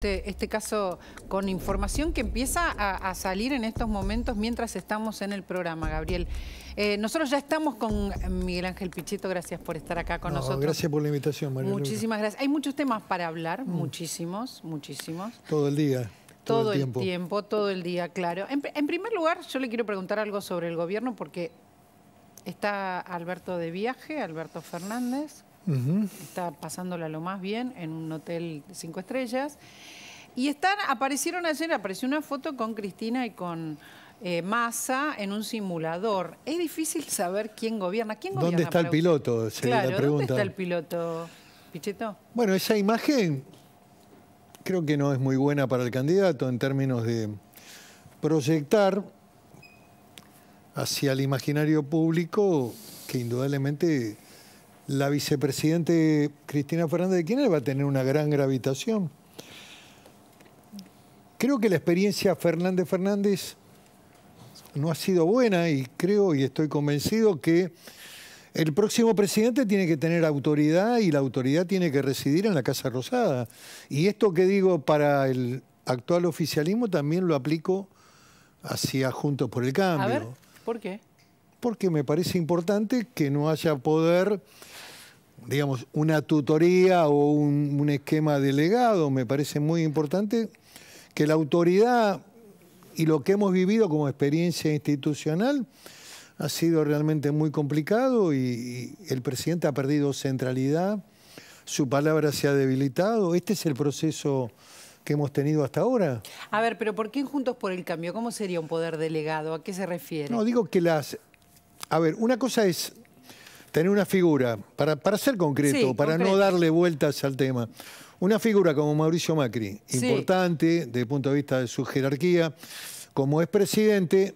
Este, este, caso con información que empieza a, salir en estos momentos mientras estamos en el programa, Gabriel. Eh, nosotros ya estamos con Miguel Ángel Pichito, gracias por estar acá con nosotros. Gracias por la invitación, María. Muchísimas gracias. Hay muchos temas para hablar, mm. muchísimos, muchísimos. Todo el día. Todo, el, tiempo. todo el día, claro. En, en primer lugar, yo le quiero preguntar algo sobre el gobierno porque está Alberto de viaje, Alberto Fernández, está pasándola lo más bien en un hotel cinco estrellas. Y están, aparecieron ayer, apareció una foto con Cristina y con eh, Massa en un simulador. Es difícil saber quién gobierna. ¿Quién ¿Dónde está el piloto? claro, ¿dónde está el piloto, Pichetto? Bueno, esa imagen creo que no es muy buena para el candidato en términos de proyectar hacia el imaginario público que indudablemente la vicepresidente Cristina Fernández de Kirchner va a tener una gran gravitación. Creo que la experiencia Fernández Fernández no ha sido buena y creo y estoy convencido que el próximo presidente tiene que tener autoridad y la autoridad tiene que residir en la Casa Rosada. Y esto que digo para el actual oficialismo también lo aplico hacia Juntos por el Cambio. ¿por qué? Porque me parece importante que no haya poder digamos, una tutoría o un, esquema delegado, me parece muy importante, que la autoridad y lo que hemos vivido como experiencia institucional ha sido realmente muy complicado y, el presidente ha perdido centralidad, su palabra se ha debilitado. Este es el proceso que hemos tenido hasta ahora. A ver, pero ¿por qué Juntos por el Cambio? ¿Cómo sería un poder delegado? ¿A qué se refiere? No, digo que las... A ver, una cosa es tener una figura, para, para ser concreto, para no darle vueltas al tema, una figura como Mauricio Macri, importante desde el punto de vista de su jerarquía, como es presidente,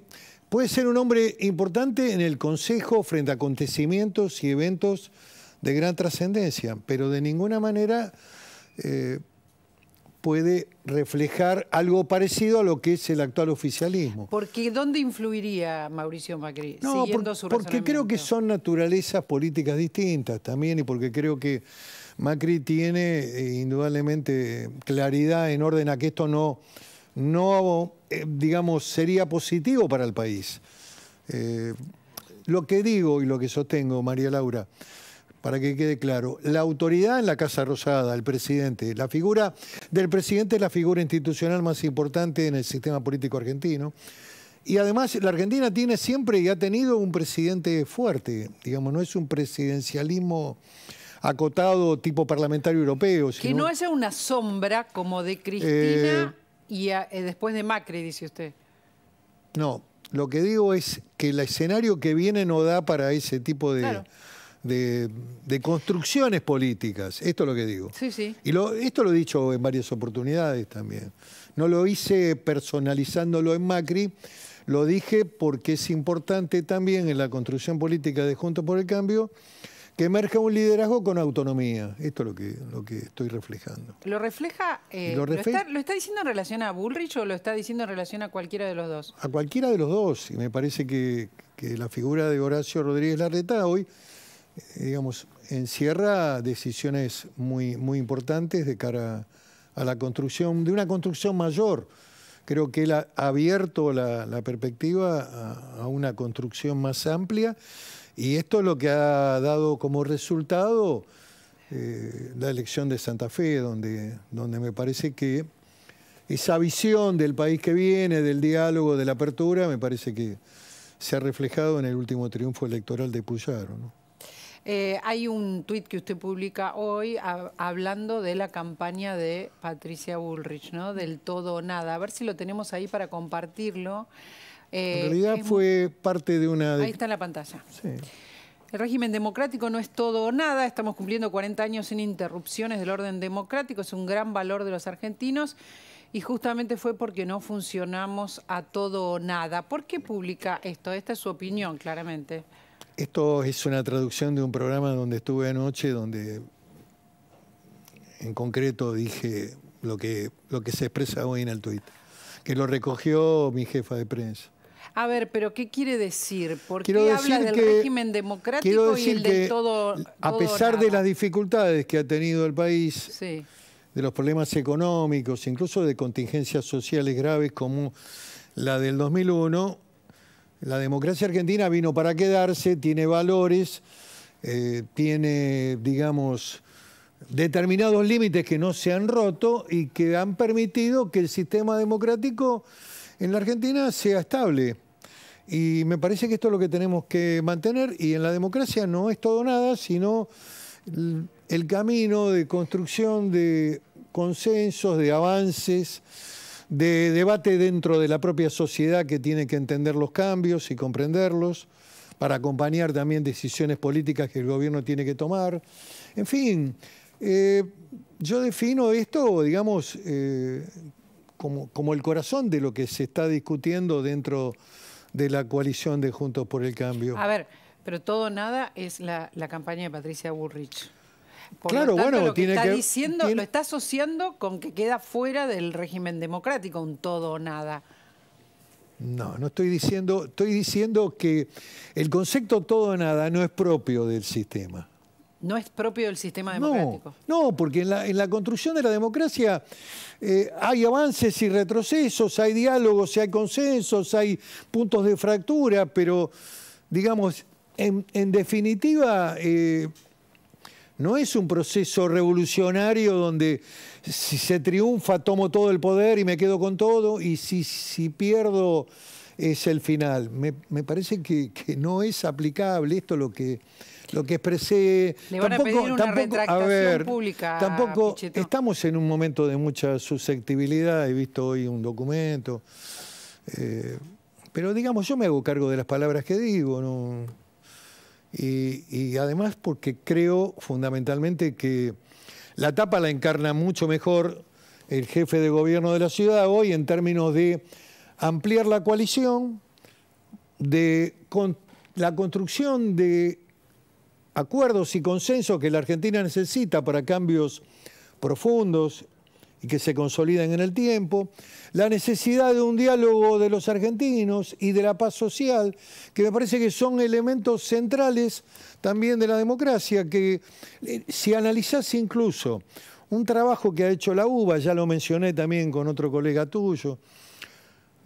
puede ser un hombre importante en el Consejo frente a acontecimientos y eventos de gran trascendencia, pero de ninguna manera eh, puede reflejar algo parecido a lo que es el actual oficialismo. Porque ¿dónde influiría Mauricio Macri? No, siguiendo porque creo que son naturalezas políticas distintas también y porque creo que Macri tiene eh, indudablemente claridad en orden a que esto no, no eh, digamos, sería positivo para el país. Eh, lo que digo y lo que sostengo, María Laura, para que quede claro, la autoridad en la Casa Rosada, el presidente, la figura del presidente es la figura institucional más importante en el sistema político argentino. Y además la Argentina tiene siempre y ha tenido un presidente fuerte, digamos, no es un presidencialismo acotado tipo parlamentario europeo. Sino... Que no es una sombra como de Cristina eh, y eh, después de Macri, dice usted. No, lo que digo es que el escenario que viene no da para ese tipo de de, construcciones políticas. Esto es lo que digo. Sí, Y esto lo he dicho en varias oportunidades también. No lo hice personalizándolo en Macri, lo dije porque es importante también en la construcción política de Juntos por el Cambio que emerja un liderazgo con autonomía. Esto es lo que, estoy reflejando. ¿Lo refleja? Eh, ¿Lo, está, diciendo en relación a Bullrich o lo está diciendo en relación a cualquiera de los dos? A cualquiera de los dos. Y me parece que, que la figura de Horacio Rodríguez Larreta hoy eh, digamos, encierra decisiones muy, muy importantes de cara a la construcción, de una construcción mayor. Creo que él ha abierto la, perspectiva a, una construcción más amplia y esto es lo que ha dado como resultado eh, la elección de Santa Fe, donde, donde me parece que esa visión del país que viene, del diálogo, de la apertura, me parece que se ha reflejado en el último triunfo electoral de Puyaro. ¿no? Eh, hay un tuit que usted publica hoy hablando de la campaña de Patricia Bullrich, ¿no? Del todo o nada. A ver si lo tenemos ahí para compartirlo. Eh, en realidad fue parte de una... Ahí está en la pantalla. El régimen democrático no es todo o nada, estamos cumpliendo 40 años sin interrupciones del orden democrático, es un gran valor de los argentinos y justamente fue porque no funcionamos a todo o nada. ¿Por qué publica esto? Esta es su opinión, claramente. Esto es una traducción de un programa donde estuve anoche, donde en concreto dije lo que, lo que se expresa hoy en el tuit, que lo recogió mi jefa de prensa. A ver, pero ¿qué quiere decir? Porque habla del régimen democrático y el todo, A pesar de las dificultades que ha tenido el país, de los problemas económicos, incluso de contingencias sociales graves como la del 2001, la democracia argentina vino para quedarse, tiene valores, eh, tiene, digamos, determinados límites que no se han roto y que han permitido que el sistema democrático en la Argentina sea estable. Y me parece que esto es lo que tenemos que mantener y en la democracia no es todo nada, sino el camino de construcción de consensos, de avances, de debate dentro de la propia sociedad que tiene que entender los cambios y comprenderlos, para acompañar también decisiones políticas que el gobierno tiene que tomar. En fin, eh, yo defino esto, digamos, eh, como, como, el corazón de lo que se está discutiendo dentro de la coalición de Juntos por el Cambio. A ver, pero todo nada es la, la campaña de Patricia Bullrich claro, bueno, lo está diciendo, lo está asociando con que queda fuera del régimen democrático un todo o nada. No, no estoy diciendo, estoy diciendo que el concepto todo o nada no es propio del sistema. No es propio del sistema democrático. No, porque en la, construcción de la democracia eh, hay avances y retrocesos, hay diálogos, y hay consensos, hay puntos de fractura, pero digamos, en, definitiva... Eh, no es un proceso revolucionario donde si se triunfa tomo todo el poder y me quedo con todo y si, si pierdo es el final. Me, parece que, no es aplicable esto lo que, lo que expresé. Le van tampoco, a tampoco, pública. Tampoco estamos en un momento de mucha susceptibilidad. He visto hoy un documento. Eh, pero digamos, yo me hago cargo de las palabras que digo. No, y, además porque creo fundamentalmente que la tapa la encarna mucho mejor el jefe de gobierno de la ciudad hoy en términos de ampliar la coalición, de la construcción de acuerdos y consensos que la Argentina necesita para cambios profundos y que se consoliden en el tiempo, la necesidad de un diálogo de los argentinos y de la paz social, que me parece que son elementos centrales también de la democracia, que eh, si analizás incluso un trabajo que ha hecho la UBA, ya lo mencioné también con otro colega tuyo,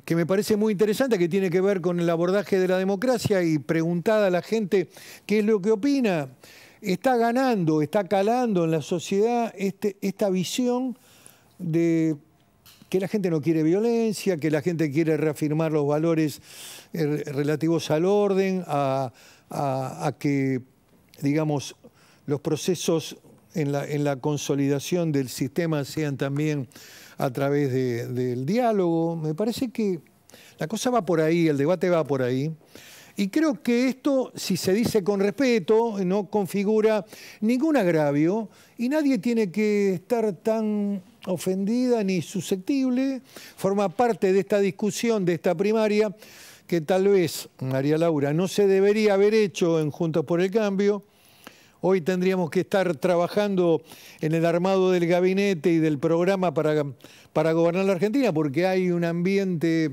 que me parece muy interesante, que tiene que ver con el abordaje de la democracia y preguntada a la gente qué es lo que opina, está ganando, está calando en la sociedad este, esta visión de que la gente no quiere violencia, que la gente quiere reafirmar los valores eh, relativos al orden, a, que, digamos, los procesos en la, consolidación del sistema sean también a través del diálogo. Me parece que la cosa va por ahí, el debate va por ahí. Y creo que esto, si se dice con respeto, no configura ningún agravio y nadie tiene que estar tan ofendida ni susceptible, forma parte de esta discusión, de esta primaria, que tal vez, María Laura, no se debería haber hecho en Juntos por el Cambio. Hoy tendríamos que estar trabajando en el armado del gabinete y del programa para, para gobernar la Argentina, porque hay un ambiente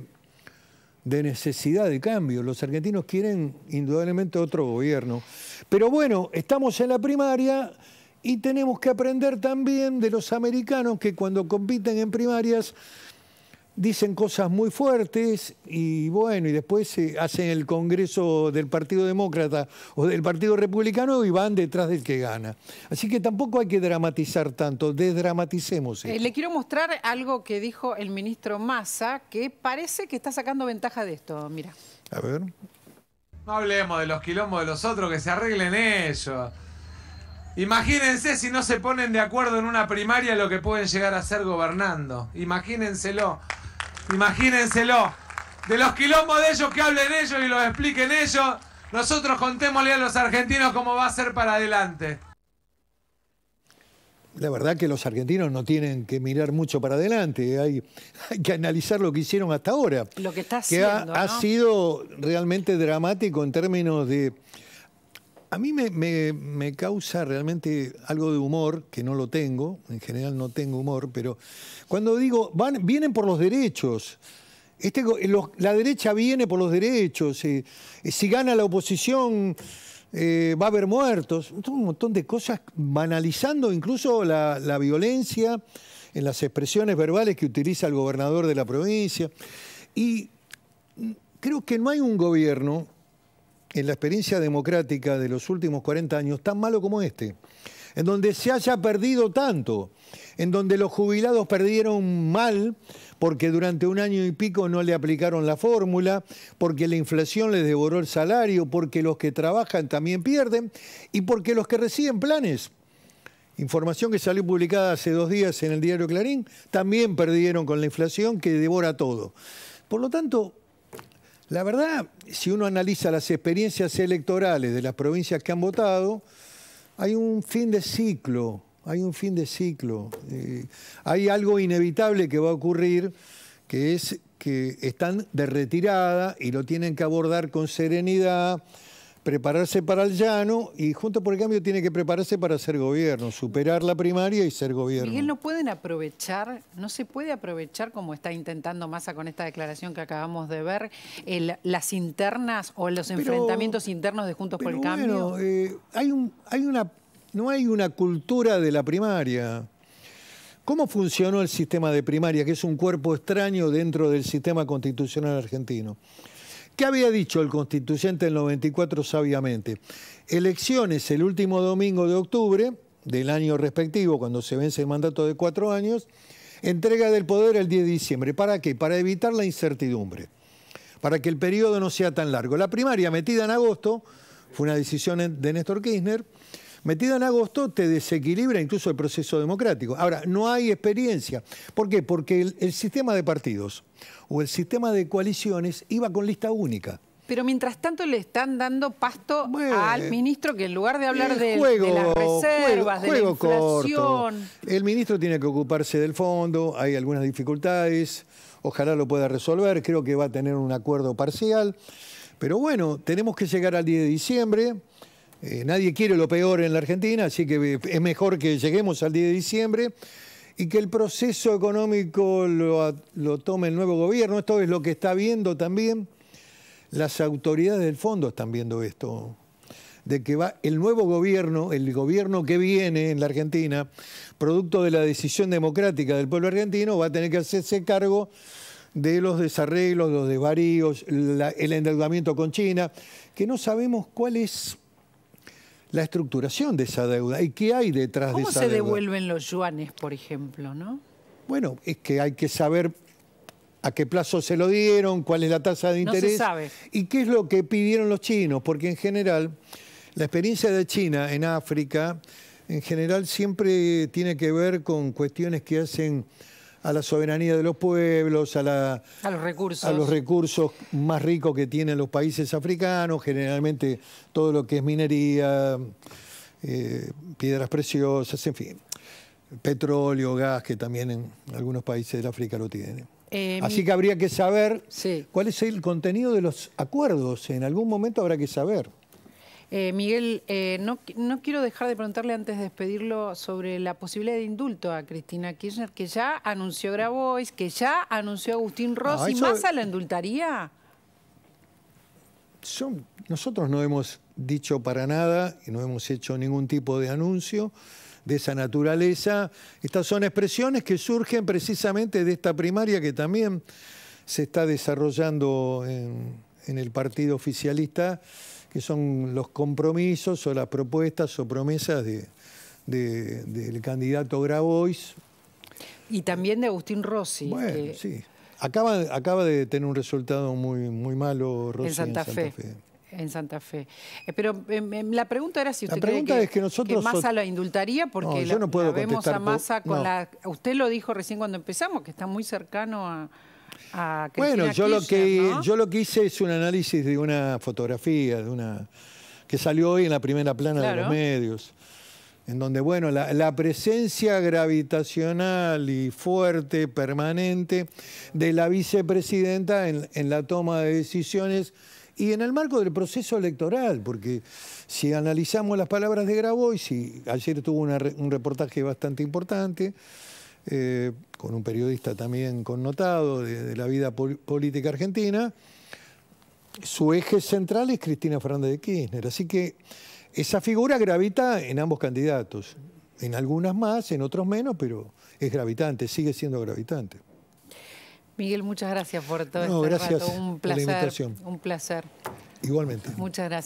de necesidad de cambio. Los argentinos quieren indudablemente otro gobierno. Pero bueno, estamos en la primaria, y tenemos que aprender también de los americanos que cuando compiten en primarias dicen cosas muy fuertes y bueno, y después eh, hacen el Congreso del Partido Demócrata o del Partido Republicano y van detrás del que gana. Así que tampoco hay que dramatizar tanto, desdramaticemos. Eh, eso. le quiero mostrar algo que dijo el ministro Massa, que parece que está sacando ventaja de esto, mira. A ver. No hablemos de los quilombos de los otros, que se arreglen ellos. Imagínense si no se ponen de acuerdo en una primaria lo que pueden llegar a ser gobernando. Imagínenselo. Imagínenselo. De los quilombos de ellos que hablen ellos y los expliquen ellos, nosotros contémosle a los argentinos cómo va a ser para adelante. La verdad que los argentinos no tienen que mirar mucho para adelante, hay, hay que analizar lo que hicieron hasta ahora. Lo que está haciendo. ha sido realmente dramático en términos de a mí me, causa realmente algo de humor, que no lo tengo, en general no tengo humor, pero cuando digo, van, vienen por los derechos, este eh, la derecha viene por los derechos, eh, eh, si gana la oposición va a haber muertos, un montón de cosas banalizando incluso la, la violencia en las expresiones verbales que utiliza el gobernador de la provincia. Y creo que no hay un gobierno en la experiencia democrática de los últimos 40 años tan malo como este, en donde se haya perdido tanto, en donde los jubilados perdieron mal porque durante un año y pico no le aplicaron la fórmula, porque la inflación les devoró el salario, porque los que trabajan también pierden y porque los que reciben planes Información que salió publicada hace dos días en el diario Clarín, también perdieron con la inflación que devora todo. Por lo tanto, la verdad, si uno analiza las experiencias electorales de las provincias que han votado, hay un fin de ciclo, hay un fin de ciclo. Eh, hay algo inevitable que va a ocurrir, que es que están de retirada y lo tienen que abordar con serenidad, prepararse para el llano y Juntos por el Cambio tiene que prepararse para ser gobierno, superar la primaria y ser gobierno. Miguel, ¿no pueden aprovechar, no se puede aprovechar, como está intentando Massa con esta declaración que acabamos de ver, las internas o los enfrentamientos internos de Juntos por el Cambio? Bueno, eh, hay, un, hay una, no hay una cultura de la primaria. ¿Cómo funcionó el sistema de primaria, que es un cuerpo extraño dentro del sistema constitucional argentino? ¿Qué había dicho el constituyente el 94 sabiamente? Elecciones el último domingo de octubre del año respectivo, cuando se vence el mandato de cuatro años, entrega del poder el 10 de diciembre. ¿Para qué? Para evitar la incertidumbre, para que el periodo no sea tan largo. La primaria metida en agosto fue una decisión de Néstor Kirchner Metido en agosto te desequilibra incluso el proceso democrático. Ahora, no hay experiencia. ¿Por qué? Porque el, sistema de partidos o el sistema de coaliciones iba con lista única. Pero mientras tanto le están dando pasto al ministro que en lugar de hablar de, las reservas, de la inflación... El ministro tiene que ocuparse del fondo, hay algunas dificultades, ojalá lo pueda resolver, creo que va a tener un acuerdo parcial. Pero bueno, tenemos que llegar al 10 de diciembre, eh, nadie quiere lo peor en la Argentina, así que es mejor que lleguemos al 10 de diciembre y que el proceso económico lo, tome el nuevo gobierno. Esto es lo que está viendo también. Las autoridades del fondo están viendo esto, de que va el nuevo gobierno, el gobierno que viene en la Argentina, producto de la decisión democrática del pueblo argentino, va a tener que hacerse cargo de los desarreglos, los desvaríos, el endeudamiento con China, que no sabemos cuál es la estructuración de esa deuda y qué hay detrás de esa deuda. ¿Cómo se devuelven los yuanes, por ejemplo, no? Bueno, es que hay que saber a qué plazo se lo dieron, cuál es la tasa de interés y qué es lo que pidieron los chinos, porque en general la experiencia de China en África en general siempre tiene que ver con cuestiones que hacen a la soberanía de los pueblos, a, la, los, recursos. a los recursos más ricos que tienen los países africanos, generalmente todo lo que es minería, eh, piedras preciosas, en fin, petróleo, gas, que también en algunos países de África lo tienen. Eh, Así que habría que saber cuál es el contenido de los acuerdos, en algún momento habrá que saber. Eh, Miguel, eh, no, no, quiero dejar de preguntarle antes de despedirlo sobre la posibilidad de indulto a Cristina Kirchner, que ya anunció Grabois, que ya anunció Agustín ah, Rossi. más a la indultaría? nosotros no hemos dicho para nada y no hemos hecho ningún tipo de anuncio de esa naturaleza. Estas son expresiones que surgen precisamente de esta primaria que también se está desarrollando en el partido oficialista que son los compromisos o las propuestas o promesas de, del candidato Grabois. Y también de Agustín Rossi. Bueno, sí. Acaba, acaba de tener un resultado muy, muy malo Rossi en Santa, Fe. en Santa Fe. Eh, pero eh, la pregunta era si usted la pregunta es que, nosotros que Massa la indultaría porque la, vemos a Massa con la... Usted lo dijo recién cuando empezamos, que está muy cercano a, bueno, yo lo, que, yo lo que hice es un análisis de una fotografía, de una que salió hoy en la primera plana de los medios, en donde, bueno, la, presencia gravitacional y fuerte, permanente, de la vicepresidenta en, la toma de decisiones y en el marco del proceso electoral, porque si analizamos las palabras de Grabois, y ayer tuvo un reportaje bastante importante, eh, con un periodista también connotado de, la vida política argentina, su eje central es Cristina Fernández de Kirchner. Así que esa figura gravita en ambos candidatos, en algunas más, en otros menos, pero es gravitante, sigue siendo gravitante. Miguel, muchas gracias por todo este Un placer. Un placer. Igualmente. Muchas gracias.